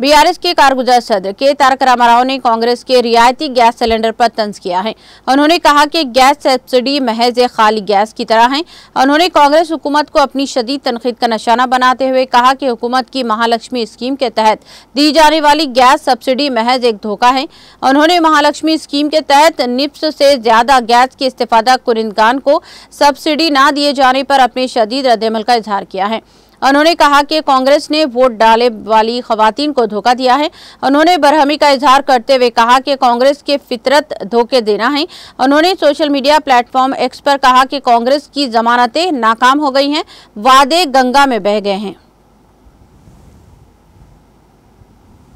BRS के कारगुजार सदर के तारक रामाराव ने कांग्रेस के रियायती गैस सिलेंडर पर तंज किया है उन्होंने कहा कि गैस सब्सिडी महज खाली गैस की तरह है उन्होंने कांग्रेस हुकूमत को अपनी शदीद तनखीद का निशाना बनाते हुए कहा कि हुकूमत की महालक्ष्मी स्कीम के तहत दी जाने वाली गैस सब्सिडी महज एक धोखा है उन्होंने महालक्ष्मी स्कीम के तहत निप्स से ज्यादा गैस के इस्तेफादा कुरिंदगान को सब्सिडी न दिए जाने पर अपने शदीद रद्दमल का इजहार किया है उन्होंने कहा कि कांग्रेस ने वोट डाले वाली खातन को धोखा दिया है उन्होंने बरहमी का इजहार करते हुए कहा कि कांग्रेस के फितरत धोखे देना है उन्होंने सोशल मीडिया प्लेटफॉर्म एक्स पर कहा कि कांग्रेस की जमानतें नाकाम हो गई हैं वादे गंगा में बह गए हैं